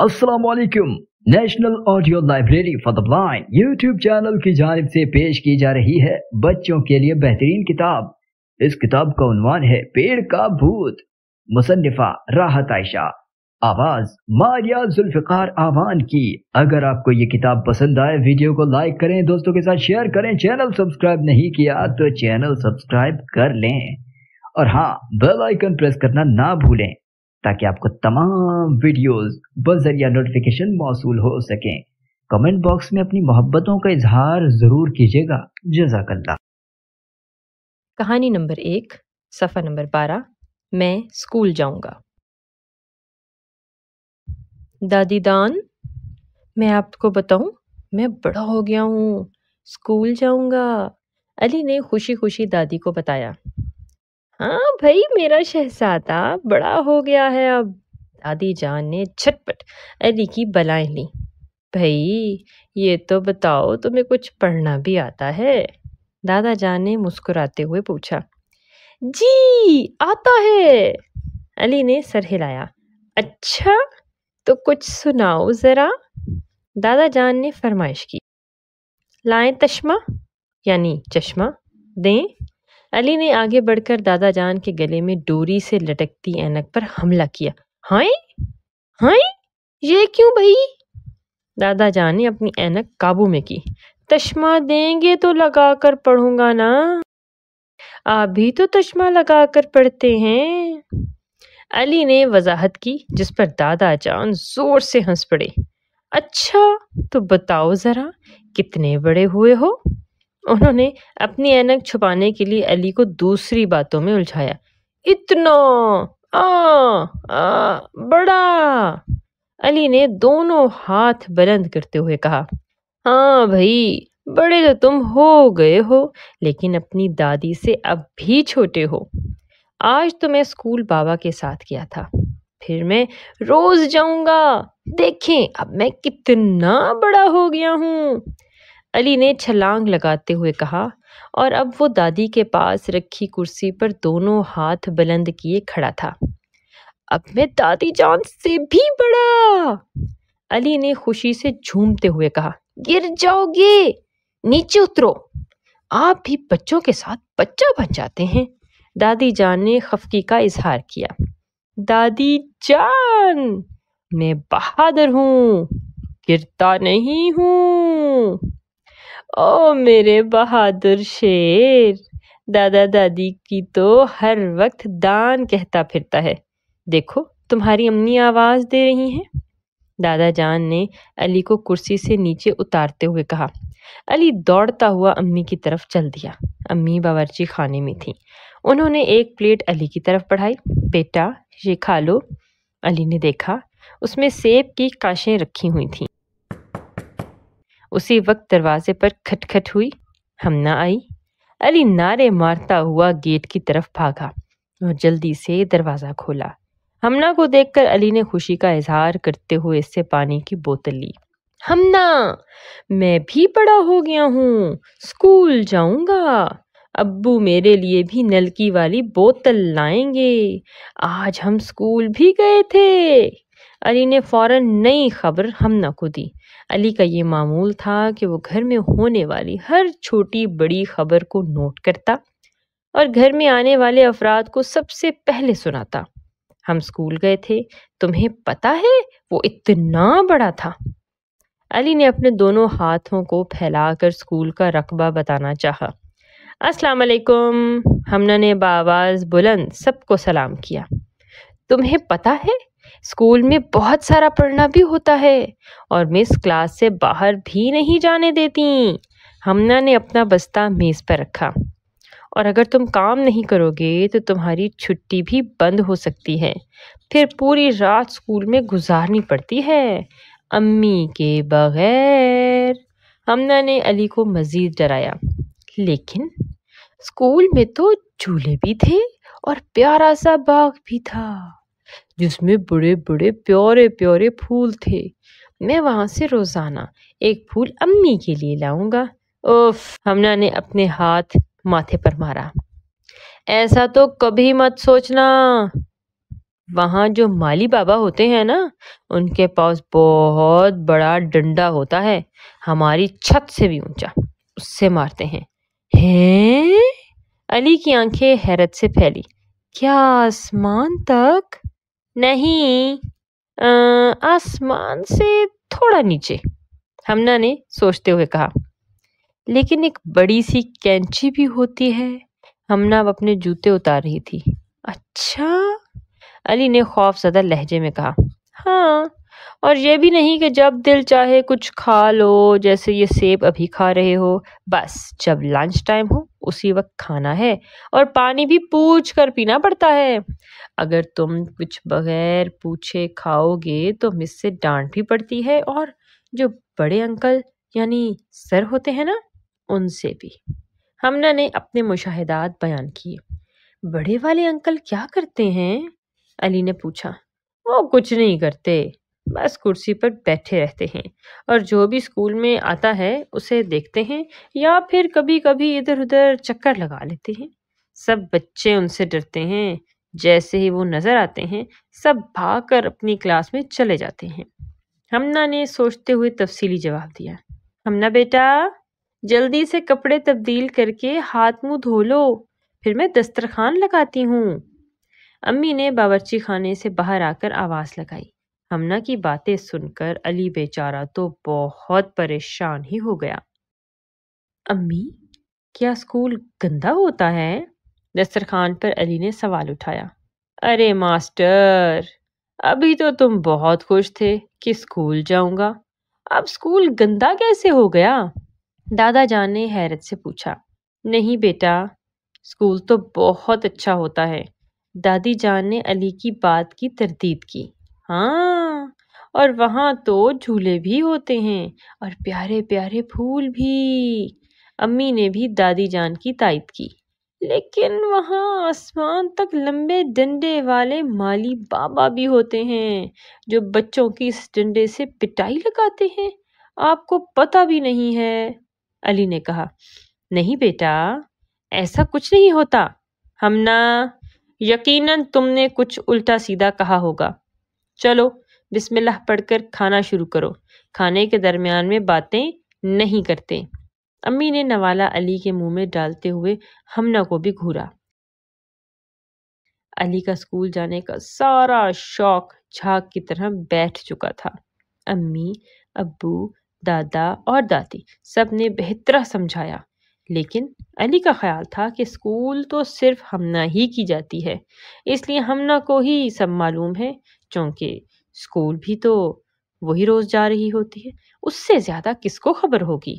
Aslam national audio library for the blind YouTube channel की जानब से पेश की जा रही है बच्चों के लिए बेहतरीन किताब इस किताब का है पेड़ का भूत मुसन्फा राहत आयशा आवाज मारिया जुल्फिकार आवान की अगर आपको ये किताब पसंद आए वीडियो को लाइक करें दोस्तों के साथ शेयर करें चैनल सब्सक्राइब नहीं किया तो चैनल सब्सक्राइब कर लें और हाँ बेल आइकन प्रेस करना ना भूलें ताकि आपको तमाम वीडियोस बजरिया नोटिफिकेशन मौसू हो सकें कमेंट बॉक्स में अपनी मोहब्बतों का इजहार जरूर कीजिएगा जजाकल्ला कहानी नंबर एक सफ़ा नंबर बारह मैं स्कूल जाऊंगा दादी दान मैं आपको बताऊं मैं बड़ा हो गया हूँ स्कूल जाऊंगा अली ने खुशी खुशी दादी को बताया हाँ भाई मेरा शहजादा बड़ा हो गया है अब दादी जान ने छटपट अली की बलाएं ली भाई ये तो बताओ तुम्हें कुछ पढ़ना भी आता है दादा जान ने मुस्कुराते हुए पूछा जी आता है अली ने सर हिलाया अच्छा तो कुछ सुनाओ ज़रा दादा जान ने फरमाइश की लाएं तश्मा यानी चश्मा दें अली ने आगे बढ़कर दादाजान के गले में डोरी से लटकती ऐनक पर हमला किया हाय हाय ये क्यों भाई दादाजान ने अपनी ऐनक काबू में की चश्मा देंगे तो लगा कर पढ़ूंगा ना आप भी तो चश्मा लगा कर पढ़ते हैं अली ने वजाहत की जिस पर दादाजान जोर से हंस पड़े अच्छा तो बताओ ज़रा कितने बड़े हुए हो उन्होंने अपनी ऐनक छुपाने के लिए अली को दूसरी बातों में उलझाया इतना आ, आ, बड़ा अली ने दोनों हाथ बुलंद करते हुए कहा हाँ भाई बड़े तो तुम हो गए हो लेकिन अपनी दादी से अब भी छोटे हो आज तो मैं स्कूल बाबा के साथ गया था फिर मैं रोज जाऊंगा देखें अब मैं कितना बड़ा हो गया हूँ अली ने छलांग लगाते हुए कहा और अब वो दादी के पास रखी कुर्सी पर दोनों हाथ बुलंद किए खड़ा था अब मैं दादी जान से भी बड़ा अली ने खुशी से झूमते हुए कहा गिर जाओगे नीचे उतरो आप भी बच्चों के साथ बच्चा बन जाते हैं दादी जान ने खफकी का इजहार किया दादी जान मैं बहादुर हूँ गिरता नहीं हूँ ओ मेरे बहादुर शेर दादा दादी की तो हर वक्त दान कहता फिरता है देखो तुम्हारी अम्मी आवाज़ दे रही हैं दादा जान ने अली को कुर्सी से नीचे उतारते हुए कहा अली दौड़ता हुआ अम्मी की तरफ चल दिया अम्मी बावर्ची खाने में थी उन्होंने एक प्लेट अली की तरफ बढ़ाई बेटा ये खा लो अली ने देखा उसमें सेब की काशें रखी हुई थी उसी वक्त दरवाजे पर खटखट हुई हम ना आई अली नारे मारता हुआ गेट की तरफ भागा और जल्दी से दरवाज़ा खोला हमना को देखकर अली ने खुशी का इजहार करते हुए इससे पानी की बोतल ली हमना मैं भी बड़ा हो गया हूँ स्कूल जाऊँगा अब्बू मेरे लिए भी नलकी वाली बोतल लाएंगे आज हम स्कूल भी गए थे अली ने फौरन नई खबर हमना को दी अली का ये मामूल था कि वो घर में होने वाली हर छोटी बड़ी खबर को नोट करता और घर में आने वाले अफराद को सबसे पहले सुनाता हम स्कूल गए थे तुम्हें पता है वो इतना बड़ा था अली ने अपने दोनों हाथों को फैलाकर स्कूल का रकबा बताना चाहा। अस्सलाम वालेकुम हमना ने बावाज़ बुलंद सबको सलाम किया तुम्हें पता है स्कूल में बहुत सारा पढ़ना भी होता है और मिस क्लास से बाहर भी नहीं जाने देती हमना ने अपना बस्ता मेज़ पर रखा और अगर तुम काम नहीं करोगे तो तुम्हारी छुट्टी भी बंद हो सकती है फिर पूरी रात स्कूल में गुजारनी पड़ती है अम्मी के बगैर हमना ने अली को मज़ीद डराया लेकिन स्कूल में तो झूले भी थे और प्यारा सा बाग भी था जिसमें बड़े बड़े प्यारे प्यारे फूल थे मैं वहाँ से रोज़ाना एक फूल अम्मी के लिए लाऊंगा ओफ हमना ने अपने हाथ माथे पर मारा ऐसा तो कभी मत सोचना वहाँ जो माली बाबा होते हैं ना उनके पास बहुत बड़ा डंडा होता है हमारी छत से भी ऊंचा उससे मारते हैं हैं अली की आंखें हैरत से फैली क्या आसमान तक नहीं आसमान से थोड़ा नीचे हमना ने सोचते हुए कहा लेकिन एक बड़ी सी कैंची भी होती है हमना अब अपने जूते उतार रही थी अच्छा अली ने खौफ ज्यादा लहजे में कहा हाँ और ये भी नहीं कि जब दिल चाहे कुछ खा लो जैसे ये सेब अभी खा रहे हो बस जब लंच टाइम हो उसी वक्त खाना है और पानी भी पूछ कर पीना पड़ता है अगर तुम कुछ बगैर पूछे खाओगे तो मिस से डांट भी पड़ती है और जो बड़े अंकल यानी सर होते हैं ना उनसे भी हमना ने अपने मुशाहदात बयान किए बड़े वाले अंकल क्या करते हैं अली ने पूछा वो कुछ नहीं करते बस कुर्सी पर बैठे रहते हैं और जो भी स्कूल में आता है उसे देखते हैं या फिर कभी कभी इधर उधर चक्कर लगा लेते हैं सब बच्चे उनसे डरते हैं जैसे ही वो नजर आते हैं सब भागकर अपनी क्लास में चले जाते हैं हमना ने सोचते हुए तफसीली जवाब दिया हमना बेटा जल्दी से कपड़े तब्दील करके हाथ मुंह धो लो फिर मैं दस्तरखान लगाती हूँ अम्मी ने बावर्ची खाने से बाहर आकर आवाज़ लगाई हमना की बातें सुनकर अली बेचारा तो बहुत परेशान ही हो गया अम्मी क्या स्कूल गंदा होता है दस्तरखान पर अली ने सवाल उठाया अरे मास्टर अभी तो तुम बहुत खुश थे कि स्कूल जाऊंगा अब स्कूल गंदा कैसे हो गया दादा जान ने हैरत से पूछा नहीं बेटा स्कूल तो बहुत अच्छा होता है दादी जान ने अली की बात की तरदीद की हाँ और वहाँ तो झूले भी होते हैं और प्यारे प्यारे फूल भी अम्मी ने भी दादी जान की ताइद की लेकिन वहाँ आसमान तक लंबे डंडे वाले माली बाबा भी होते हैं जो बच्चों की इस डंडे से पिटाई लगाते हैं आपको पता भी नहीं है अली ने कहा नहीं बेटा ऐसा कुछ नहीं होता हम ना यकीनन तुमने कुछ उल्टा सीधा कहा होगा चलो बिस्मिल्लाह पढ़कर खाना शुरू करो खाने के दरमियान में बातें नहीं करते अम्मी ने नवाला अली के मुंह में डालते हुए हमना को भी घूरा अली का स्कूल जाने का सारा शौक झाग की तरह बैठ चुका था अम्मी अबू दादा और दादी सब ने बेहतरा समझाया लेकिन अली का ख्याल था कि स्कूल तो सिर्फ हमना ही की जाती है इसलिए हमना को ही सब मालूम है के स्कूल भी तो वही रोज़ जा रही होती है उससे ज़्यादा किसको खबर होगी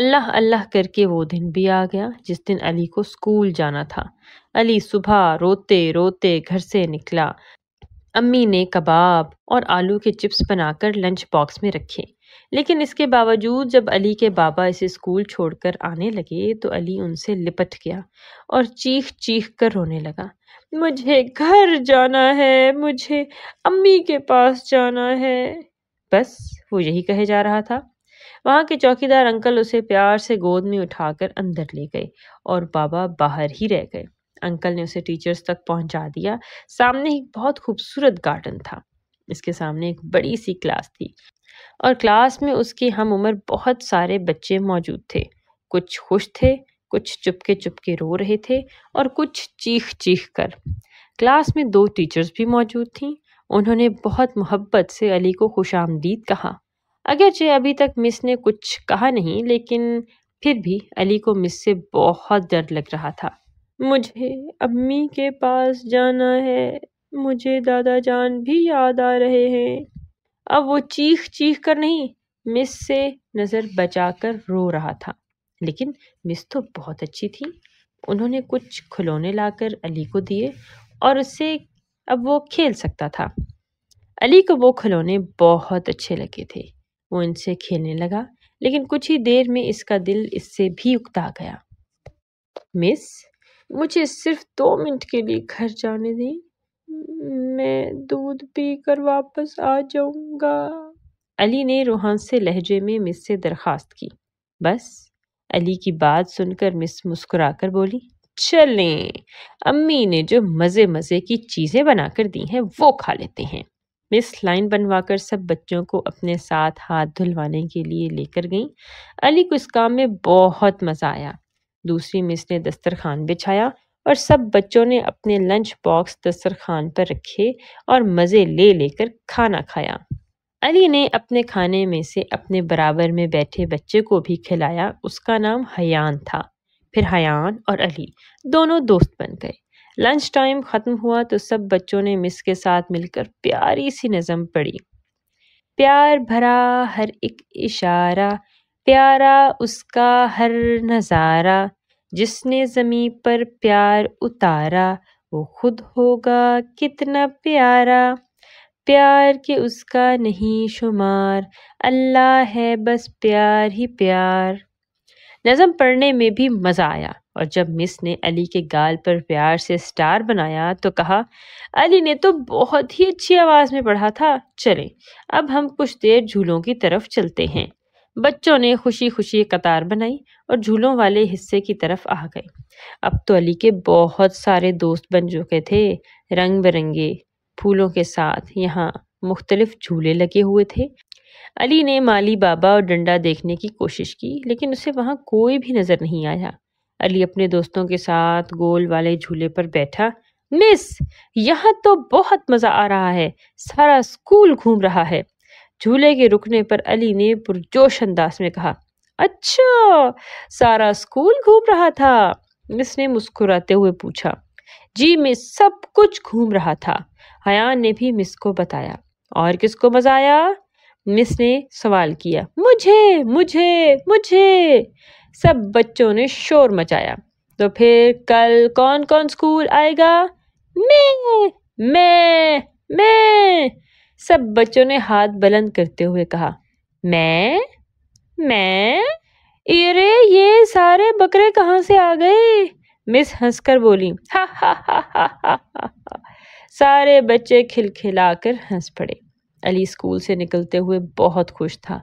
अल्लाह अल्लाह करके वो दिन भी आ गया जिस दिन अली को स्कूल जाना था अली सुबह रोते रोते घर से निकला अम्मी ने कबाब और आलू के चिप्स बनाकर लंच बॉक्स में रखे लेकिन इसके बावजूद जब अली के बाबा इसे स्कूल छोड़कर आने लगे तो अली उनसे लिपट गया और चीख चीख कर रोने लगा मुझे घर जाना है मुझे अम्मी के पास जाना है बस वो यही कहे जा रहा था वहाँ के चौकीदार अंकल उसे प्यार से गोद में उठाकर अंदर ले गए और बाबा बाहर ही रह गए अंकल ने उसे टीचर्स तक पहुंचा दिया सामने एक बहुत खूबसूरत गार्डन था इसके सामने एक बड़ी सी क्लास थी और क्लास में उसके हम उम्र बहुत सारे बच्चे मौजूद थे कुछ खुश थे कुछ चुपके चुपके रो रहे थे और कुछ चीख चीख कर क्लास में दो टीचर्स भी मौजूद थीं उन्होंने बहुत मोहब्बत से अली को खुश आमदीद कहा अगरचे अभी तक मिस ने कुछ कहा नहीं लेकिन फिर भी अली को मिस से बहुत डर लग रहा था मुझे अम्मी के पास जाना है मुझे दादा जान भी याद आ रहे हैं अब वो चीख चीख कर नहीं मिस से नज़र बचाकर रो रहा था लेकिन मिस तो बहुत अच्छी थी उन्होंने कुछ खिलौने लाकर अली को दिए और उससे अब वो खेल सकता था अली को वो खिलौने बहुत अच्छे लगे थे वो इनसे खेलने लगा लेकिन कुछ ही देर में इसका दिल इससे भी उकता गया मिस मुझे सिर्फ दो मिनट के लिए घर जाने दें मैं दूध पी कर वापस आ जाऊंगा अली ने रूहान से लहजे में मिस से दरख्वास्त की बस अली की बात सुनकर मिस मुस्कुराकर बोली चलें अम्मी ने जो मज़े मज़े की चीज़ें बनाकर दी हैं वो खा लेते हैं मिस लाइन बनवाकर सब बच्चों को अपने साथ हाथ धुलवाने के लिए लेकर गईं अली को इस काम में बहुत मज़ा आया दूसरी मिस ने दस्तरखान बिछाया और सब बच्चों ने अपने लंच बॉक्स दस्तरखान पर रखे और मज़े ले लेकर खाना खाया अली ने अपने खाने में से अपने बराबर में बैठे बच्चे को भी खिलाया उसका नाम हयान था फिर हयान और अली दोनों दोस्त बन गए लंच टाइम ख़त्म हुआ तो सब बच्चों ने मिस के साथ मिलकर प्यारी सी नज़म पढ़ी प्यार भरा हर एक इशारा प्यारा उसका हर नज़ारा जिसने ज़मीं पर प्यार उतारा वो खुद होगा कितना प्यारा प्यार के उसका नहीं शुमार अल्लाह है बस प्यार ही प्यार नज़म पढ़ने में भी मज़ा आया और जब मिस ने अली के गाल पर प्यार से स्टार बनाया तो कहा अली ने तो बहुत ही अच्छी आवाज़ में पढ़ा था चलें अब हम कुछ देर झूलों की तरफ चलते हैं बच्चों ने खुशी खुशी कतार बनाई और झूलों वाले हिस्से की तरफ आ गए अब तो अली के बहुत सारे दोस्त बन चुके थे रंग बिरंगे फूलों के साथ यहाँ मुख्तलिफ झूले लगे हुए थे अली ने माली बाबा और डंडा देखने की कोशिश की लेकिन उसे वहाँ कोई भी नज़र नहीं आया अली अपने दोस्तों के साथ गोल वाले झूले पर बैठा मिस यहाँ तो बहुत मज़ा आ रहा है सारा स्कूल घूम रहा है झूले के रुकने पर अली ने पुरजोश अंदाज में कहा अच्छा सारा स्कूल घूम रहा था मिस ने मुस्कुराते हुए पूछा जी में सब कुछ घूम रहा था हयान ने भी मिस को बताया और किसको मजा आया मिस ने सवाल किया मुझे मुझे मुझे सब बच्चों ने शोर मचाया तो फिर कल कौन कौन स्कूल आएगा मैं मैं मैं सब बच्चों ने हाथ बुलंद करते हुए कहा मैं मैं अरे ये सारे बकरे कहाँ से आ गए मिस हंसकर बोली हा हा हा हा हा हा सारे बच्चे खिलखिलाकर हंस पड़े अली स्कूल से निकलते हुए बहुत खुश था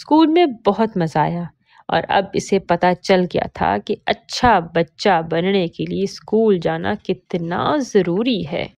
स्कूल में बहुत मज़ा आया और अब इसे पता चल गया था कि अच्छा बच्चा बनने के लिए स्कूल जाना कितना ज़रूरी है